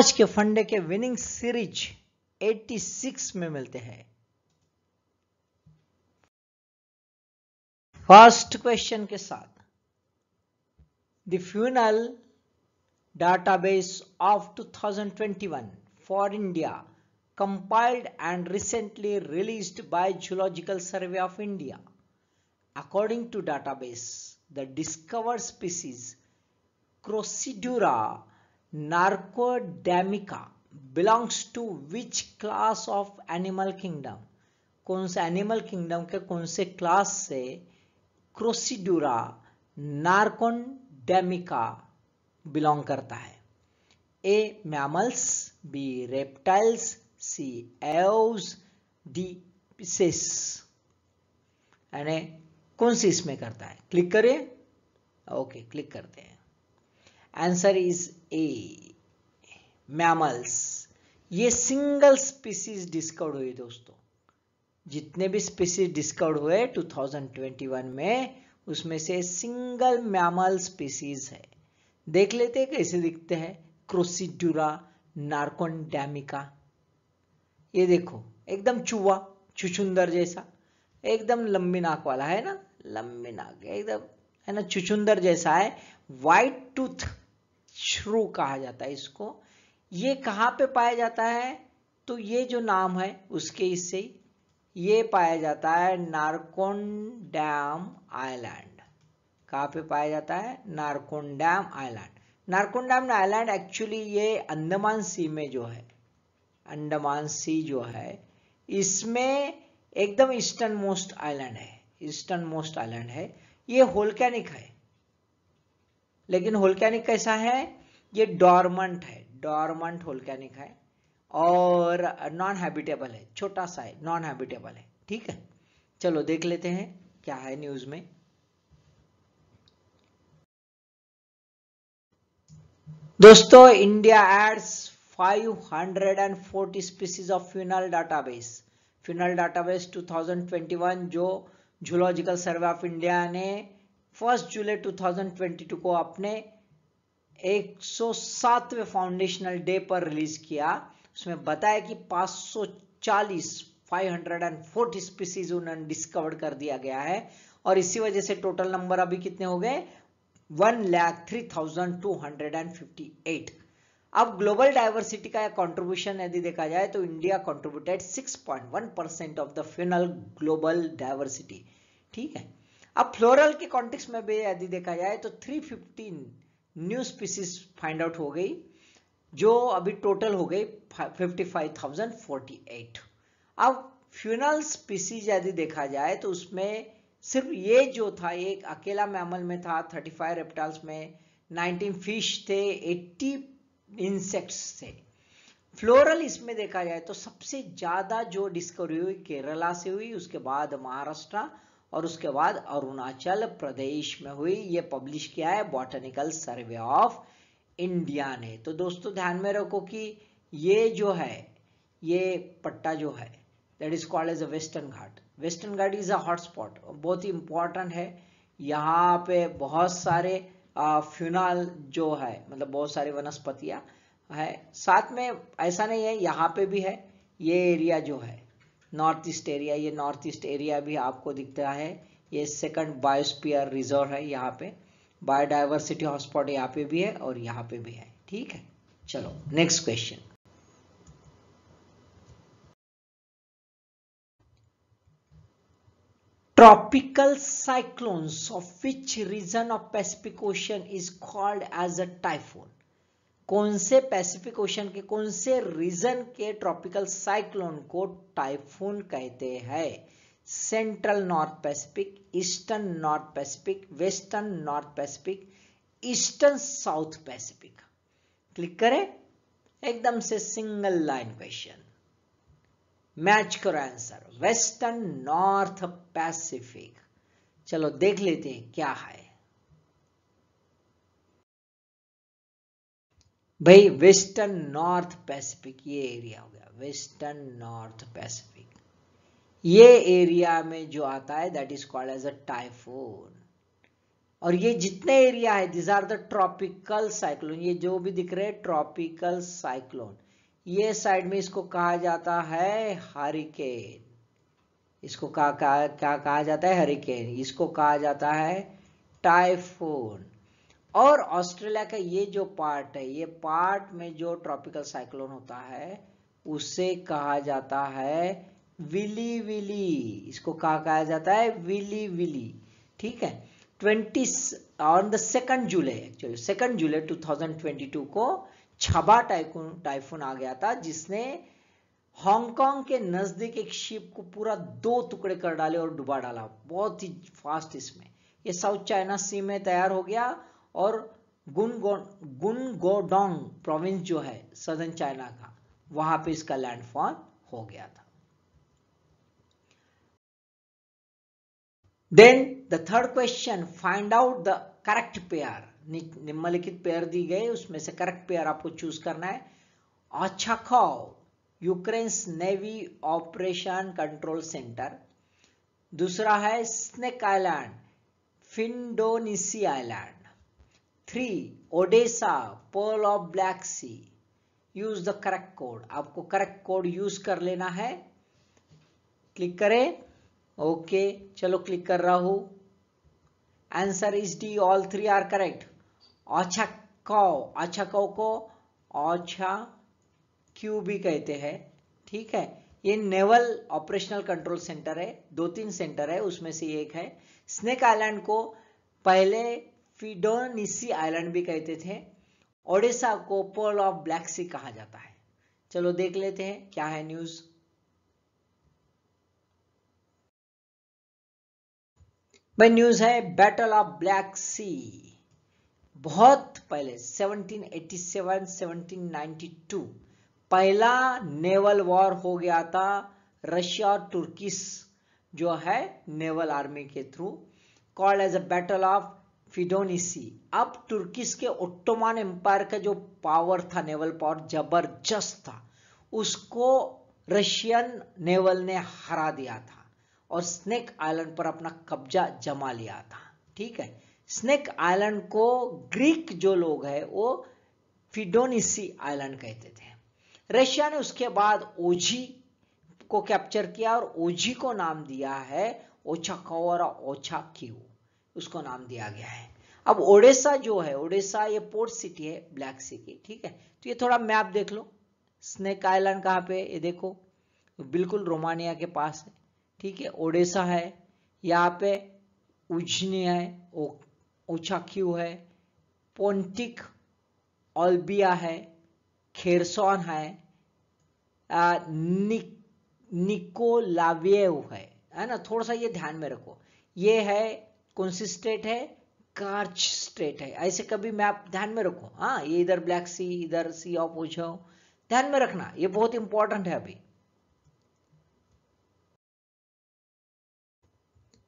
आज के फंडे के विनिंग सीरीज 86 में मिलते हैं फर्स्ट क्वेश्चन के साथ the faunal database of 2021 for India compiled and recently released by zoological survey of India according to database the discover species crocidura narcondamica belongs to which class of animal kingdom कौन से animal kingdom के कौन से class से क्रोसिड्यूरा नार्कोडेमिका belong करता है A mammals B reptiles C aves D pisces यानी कौन सी इसमें करता है क्लिक करिए ओके क्लिक करते हैं आंसर इज ए मैमल्स ये सिंगल स्पीसीज डिस्कवर्ड हुई दोस्तों जितने भी स्पीसीज डिस्कवर्ड हुए 2021 में उसमें से सिंगल मैमल स्पीसीज है देख लेते कैसे दिखते हैं क्रोसिड्यूरा नार्कोनडेमिका ये देखो एकदम चुहा छुछुंदर जैसा एकदम लंबी नाक वाला है ना लंबी नाक एकदम है ना छुछुंदर जैसा है वाइट टूथ श्रु कहा जाता है इसको ये कहाँ पे पाया जाता है तो ये जो नाम है उसके इससे ये पाया जाता है डैम आइलैंड कहाँ पे पाया जाता है डैम आइलैंड डैम आइलैंड एक्चुअली ये अंडमान सी में जो है अंडमान सी जो है इसमें एकदम ईस्टर्न मोस्ट आइलैंड है ईस्टर्न मोस्ट आइलैंड है ये होलकैनिक है लेकिन होल्कैनिक कैसा है ये डॉर्मंट है डॉर्मंट होल्कैनिक है और नॉन हैबिटेबल है छोटा सा है नॉन हैबिटेबल है ठीक है चलो देख लेते हैं क्या है न्यूज में दोस्तों India adds 540 species of faunal database faunal database 2021 जो जूलॉजिकल सर्वे ऑफ इंडिया ने फर्स्ट जुलाई 2022 को आपने 107वें फाउंडेशनल डे पर रिलीज किया उसमें बताया कि 540 540 स्पीसीज उन्होंने डिस्कवर कर दिया गया है और इसी वजह से टोटल नंबर अभी कितने हो गए one lakh three thousand two hundred and fifty eight अब ग्लोबल डाइवर्सिटी का कंट्रीब्यूशन यदि देखा जाए तो India contributed one percent of the final global diversity ठीक है अब फ्लोरल के कॉन्टेक्स में भी यदि देखा जाए तो 315 न्यू स्पीसीज फाइंड आउट हो गई जो अभी टोटल हो गई 55,048 अब फ्यूनल स्पीसीज यदि देखा जाए तो उसमें सिर्फ ये जो था एक अकेला मैमल में था 35 रेप्टाइल्स में 19 फिश थे 80 इंसेक्ट्स थे फ्लोरल इसमें देखा जाए तो सबसे ज़्यादा जो डिस्कवरी हुई केरला से हुई उसके बाद महाराष्ट्र और उसके बाद अरुणाचल प्रदेश में हुई ये पब्लिश किया है बॉटनिकल सर्वे ऑफ इंडिया ने तो दोस्तों ध्यान में रखो कि ये जो है ये पट्टा जो है that is called as a western Ghat western Ghat is a hotspot बहुत ही इंपॉर्टेंट है यहाँ पे बहुत सारे फ्यूनाल जो है मतलब बहुत सारी वनस्पतियाँ है साथ में ऐसा नहीं है यहाँ पे भी है ये एरिया जो है नॉर्थ ईस्ट एरिया ये नॉर्थ ईस्ट एरिया भी आपको दिखता है ये सेकंड बायोस्पियर रिजर्व है यहाँ पे बायोडाइवर्सिटी हॉटस्पॉट यहाँ पे भी है और यहाँ पे भी है ठीक है चलो next question tropical cyclones of which region of pacific ocean is called as a typhoon कौन से पैसिफिक ओशन के कौन से रीजन के ट्रॉपिकल साइक्लोन को टाइफून कहते हैं central north Pacific eastern north Pacific western north Pacific eastern south Pacific click करें एकदम से सिंगल लाइन क्वेश्चन मैच करो आंसर वेस्टर्न नॉर्थ पैसिफिक चलो देख लेते हैं क्या है भाई वेस्टर्न नॉर्थ पैसिफिक ये एरिया हो गया वेस्टर्न नॉर्थ पैसिफिक ये एरिया में जो आता है that is called as a typhoon और ये जितने एरिया है these are the tropical cyclone ये जो भी दिख रहे हैं ट्रॉपिकल साइक्लोन ये साइड में इसको कहा जाता है हरिकेन इसको कहा क्या कहा जाता है हरिकेन इसको कहा जाता है टाइफोन और ऑस्ट्रेलिया का ये जो पार्ट है ये पार्ट में जो ट्रॉपिकल साइक्लोन होता है उसे कहा जाता है विली विली इसको कहा कहा जाता है विली विली ठीक है twenty on the second July actually second जुलाई 2022 को छबा टाइकून टाइफून आ गया था जिसने हांगकांग के नजदीक एक शिप को पूरा दो टुकड़े कर डाले और डुबा डाला बहुत ही फास्ट इसमें ये साउथ चाइना सी में तैयार हो गया और गुनगोडोंग प्रोविंस जो है सदर्न चाइना का वहां पे इसका लैंडफॉल हो गया था then the third question find out the correct pair निम्नलिखित पेयर दी गए उसमें से करेक्ट पेयर आपको चूज करना है अच्छा Ukraine navy operation control centre दूसरा है Snake Island Fidonisi island three Odesa pearl of Black Sea use the correct code आपको करेक्ट कोड यूज कर लेना है क्लिक करें ओके चलो क्लिक कर रहा हूं answer is D all three are correct अच्छा कौ अच्छा कौ को अच्छा क्यू भी कहते हैं ठीक है ये नेवल ऑपरेशनल कंट्रोल सेंटर है दो तीन सेंटर है उसमें से एक है स्नेक आइलैंड को पहले फिडोनिसी आइलैंड भी कहते थे ओडिशा को पर्ल ऑफ ब्लैक सी कहा जाता है चलो देख लेते हैं क्या है न्यूज भाई न्यूज है बैटल ऑफ ब्लैक सी बहुत पहले 1787 1792 पहला नेवल वॉर हो गया था रशिया और तुर्किस जो है नेवल आर्मी के through called as a battle of Fidonisi अब तुर्किस के ओट्टोमान एम्पायर का जो पावर था नेवल पावर जबरदस्त था उसको रशियन नेवल ने हरा दिया था और स्नेक आइलैंड पर अपना कब्जा जमा लिया था ठीक है स्नेक आइलैंड को ग्रीक जो लोग है वो फिडोनिसी आइलैंड कहते थे रशिया ने उसके बाद ओजी को कैप्चर किया और ओजी को नाम दिया है ओछा कवर ओछा क्यू उसको नाम दिया गया है अब ओडिशा जो है ओडिशा ये पोर्ट सिटी है ब्लैक सी की ठीक है तो ये थोड़ा मैप देख लो स्नेक आइलैंड कहाँ पे ये देखो बिल्कुल रोमानिया के पास है ठीक है ओडिशा है यहाँ पे उजनी है ओछाक्यू है पोन्टिक ऑल्बिया है खेरसोन है आ, नि, निकोलावेव है है ना थोड़ा सा ये ध्यान में रखो ये है कौन सी स्टेट है कार्च स्टेट है ऐसे कभी मैं आप ध्यान में रखो हाँ ये इधर ब्लैक सी इधर सी ऑफ जाओ ध्यान में रखना ये बहुत इंपॉर्टेंट है अभी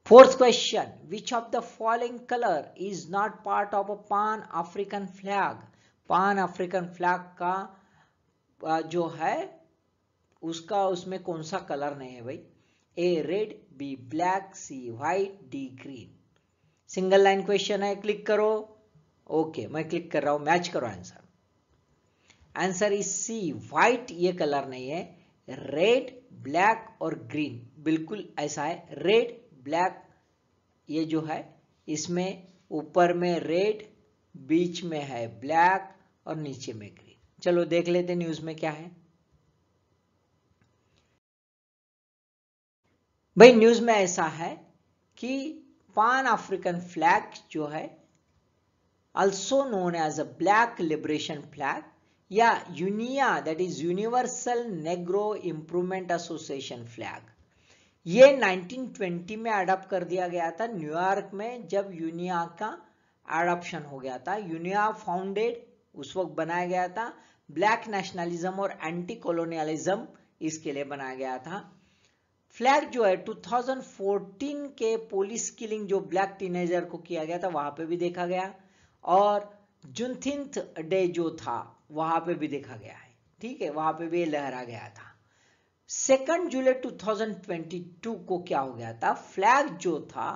fourth question which of the following colour is not part of a pan African flag pan African flag का जो है उसका उसमें कौन सा कलर नहीं है भाई A red B black C white D green single line question है क्लिक करो ओके मैं क्लिक कर रहा हूं मैच करो answer answer is C white ये कलर नहीं है रेड ब्लैक और ग्रीन बिल्कुल ऐसा है रेड ब्लैक ये जो है इसमें ऊपर में रेड बीच में है ब्लैक और नीचे में ग्रीन चलो देख लेते न्यूज में क्या है भाई न्यूज में ऐसा है कि पान अफ्रीकन फ्लैग जो है also known as a black liberation flag या UNIA that is Universal Negro Improvement Association flag ये 1920 में अडॉप्ट कर दिया गया था न्यूयॉर्क में जब यूनिया का अडॉप्शन हो गया था यूनिया फाउंडेड उस वक्त बनाया गया था ब्लैक नेशनलिज्म और एंटी कॉलोनियलिज्म इसके लिए बनाया गया था फ्लैग जो है 2014 के पुलिस किलिंग जो ब्लैक टीनेजर को किया गया था वहां पे भी देखा गया और जुनथिंथ डे जो था वहां पे भी देखा गया है ठीक है वहां पे भी लहरा गया था सेकंड जुलाई 2022 को क्या हो गया था फ्लैग जो था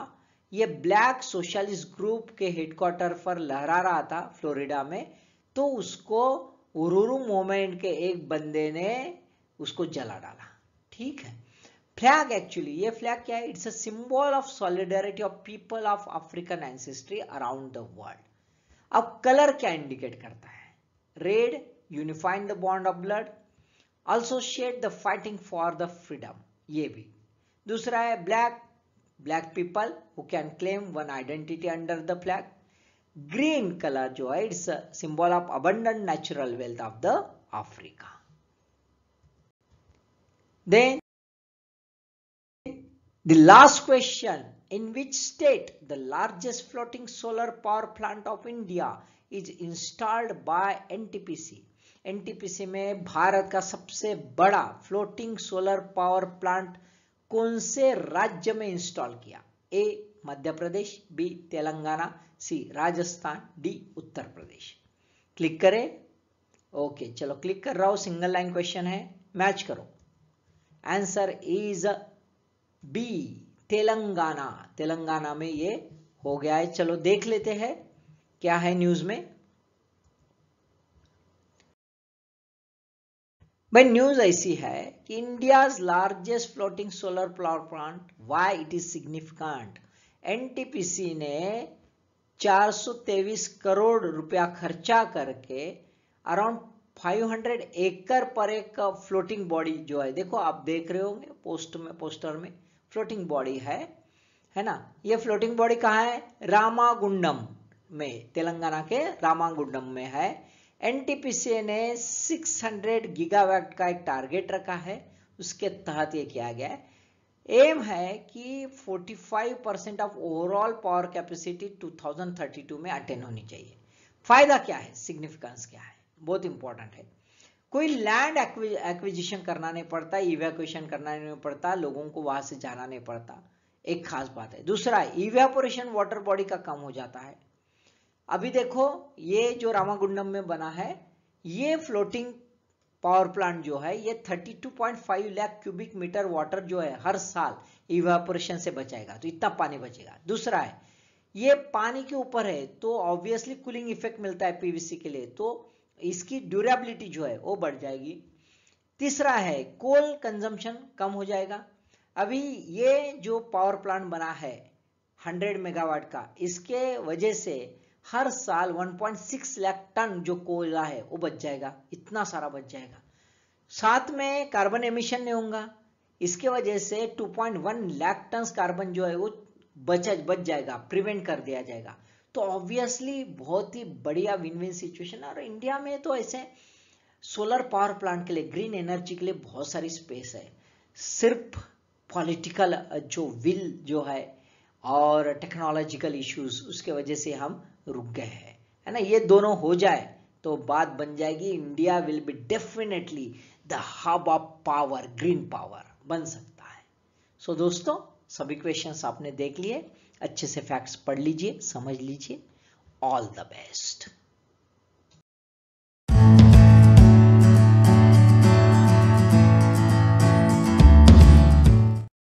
ये ब्लैक सोशलिस्ट ग्रुप के हेडक्वार्टर पर लहरा रहा था फ्लोरिडा में तो उसको उरुरु मोमेंट के एक बंदे ने उसको जला डाला ठीक है फ्लैग एक्चुअली ये फ्लैग क्या है it's a symbol of solidarity of people of African ancestry around the world अब कलर क्या इंडिकेट करता है red unifying the bond of blood also shed the fighting for the freedom ये भी दूसरा है black black people who can claim one identity under the flag green colour जो है it's symbol of abundant natural wealth of the Africa then The last question, in which state the largest floating solar power plant of India is installed by NTPC? NTPC में भारत का सबसे बड़ा floating solar power plant कौन से राज्य में install किया A Madhya Pradesh B Telangana C Rajasthan D Uttar Pradesh click करें ओके चलो क्लिक कर रहा हूं सिंगल लाइन क्वेश्चन है मैच करो answer is B Telangana Telangana में ये हो गया है चलो देख लेते हैं क्या है न्यूज में भाई न्यूज ऐसी है कि India largest floating solar power plant why it is significant NTPC ने 423 करोड़ रुपया खर्चा करके अराउंड 500 एकड़ पर एक फ्लोटिंग बॉडी जो है देखो आप देख रहे होंगे पोस्ट में पोस्टर में फ्लोटिंग बॉडी है है ना ये फ्लोटिंग बॉडी कहाँ है रामागुंडम में तेलंगाना के रामागुंडम में है एनटीपीसीए ने 600 गीगावाट का एक टारगेट रखा है उसके तहत ये किया गया है एम है कि 45 percent of overall power capacity 2032 में अटेन होनी चाहिए फायदा क्या है सिग्निफिकेंस क्या है बहुत इंपॉर्टेंट है कोई लैंड एक्विजिशन करना नहीं पड़ता इवेक्शन करना नहीं पड़ता लोगों को वहां से जाना नहीं पड़ता एक खास बात है दूसरा इवेपोरेशन वाटर बॉडी का कम हो जाता है अभी देखो ये जो रामागुंडम में बना है ये फ्लोटिंग पावर प्लांट जो है ये 32.5 लाख क्यूबिक मीटर वाटर जो है हर साल इवेपोरेशन से बचाएगा तो इतना पानी बचेगा दूसरा है ये पानी के ऊपर है तो ऑब्वियसली कूलिंग इफेक्ट मिलता है पीवीसी के लिए तो इसकी ड्यूरेबिलिटी जो है वो बढ़ जाएगी तीसरा है कोल कंजम्पशन कम हो जाएगा अभी ये जो पावर प्लांट बना है 100 मेगावाट का इसके वजह से हर साल 1.6 लाख टन जो कोयला है वो बच जाएगा इतना सारा बच जाएगा साथ में कार्बन एमिशन नहीं होगा इसके वजह से 2.1 लाख टन कार्बन जो है वो बच बच जाएगा प्रिवेंट कर दिया जाएगा तो ऑब्वियसली बहुत ही बढ़िया विन विन सिचुएशन है और इंडिया में तो ऐसे सोलर पावर प्लांट के लिए ग्रीन एनर्जी के लिए बहुत सारी स्पेस है सिर्फ पॉलिटिकल जो विल जो है और टेक्नोलॉजिकल इश्यूज उसके वजह से हम रुक गए हैं है ना ये दोनों हो जाए तो बात बन जाएगी India will be definitely the hub of power green power बन सकता है सो so, दोस्तों सभी क्वेश्चंस आपने देख लिए अच्छे से फैक्ट्स पढ़ लीजिए समझ लीजिए ऑल द बेस्ट